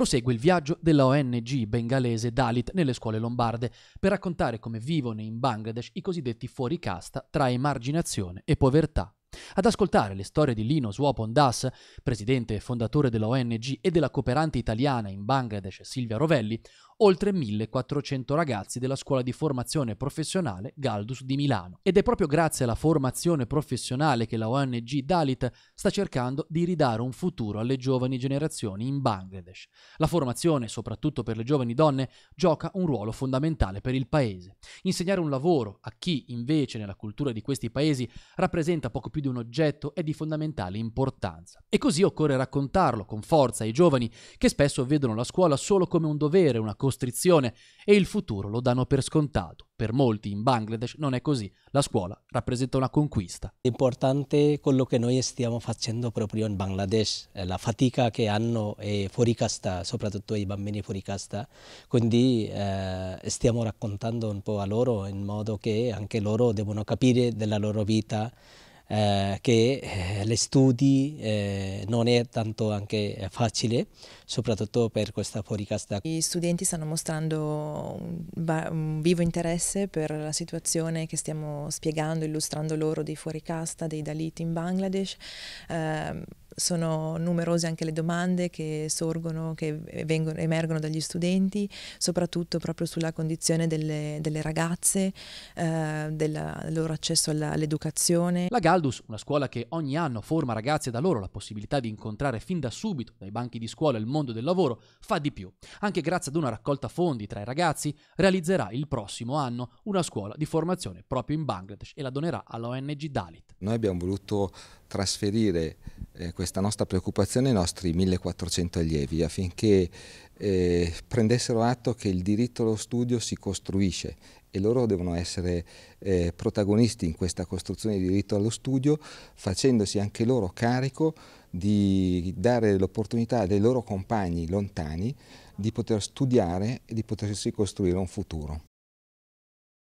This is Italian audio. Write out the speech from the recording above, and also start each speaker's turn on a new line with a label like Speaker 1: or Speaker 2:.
Speaker 1: prosegue il viaggio della ONG bengalese Dalit nelle scuole lombarde per raccontare come vivono in Bangladesh i cosiddetti fuoricasta tra emarginazione e povertà ad ascoltare le storie di Lino Swapon Das, presidente e fondatore dell'ONG e della cooperante italiana in Bangladesh Silvia Rovelli, oltre 1400 ragazzi della scuola di formazione professionale Galdus di Milano. Ed è proprio grazie alla formazione professionale che la ONG Dalit sta cercando di ridare un futuro alle giovani generazioni in Bangladesh. La formazione, soprattutto per le giovani donne, gioca un ruolo fondamentale per il paese. Insegnare un lavoro a chi invece nella cultura di questi paesi rappresenta poco più di uno oggetto è di fondamentale importanza. E così occorre raccontarlo con forza ai giovani che spesso vedono la scuola solo come un dovere, una costrizione e il futuro lo danno per scontato. Per molti in Bangladesh non è così, la scuola rappresenta una conquista. È Importante
Speaker 2: quello che noi stiamo facendo proprio in Bangladesh, eh, la fatica che hanno è fuori casta, soprattutto i bambini fuori casta, quindi eh, stiamo raccontando un po' a loro in modo che anche loro devono capire della loro vita eh, che eh, le studi eh, non è tanto anche facile, soprattutto per questa fuoricasta.
Speaker 3: Gli studenti stanno mostrando un, un, vivo interesse per la situazione che stiamo spiegando, illustrando loro dei fuoricasta, dei dalit in Bangladesh. Eh, sono numerose anche le domande che sorgono, che vengono, emergono dagli studenti, soprattutto proprio sulla condizione delle, delle ragazze, eh, del loro accesso alla, all'educazione. La Galdus, una
Speaker 1: scuola che ogni anno forma ragazzi e dà loro la possibilità di incontrare fin da subito, dai banchi di scuola il mondo del lavoro, fa di più. Anche grazie ad una raccolta fondi tra i ragazzi, realizzerà il prossimo anno una scuola di formazione proprio in Bangladesh e la donerà all'ONG Dalit.
Speaker 4: Noi abbiamo voluto trasferire eh, questa nostra preoccupazione ai nostri 1400 allievi affinché eh, prendessero atto che il diritto allo studio si costruisce e loro devono essere eh, protagonisti in questa costruzione di diritto allo studio facendosi anche loro carico di dare l'opportunità ai loro compagni lontani di poter studiare e di potersi costruire un futuro.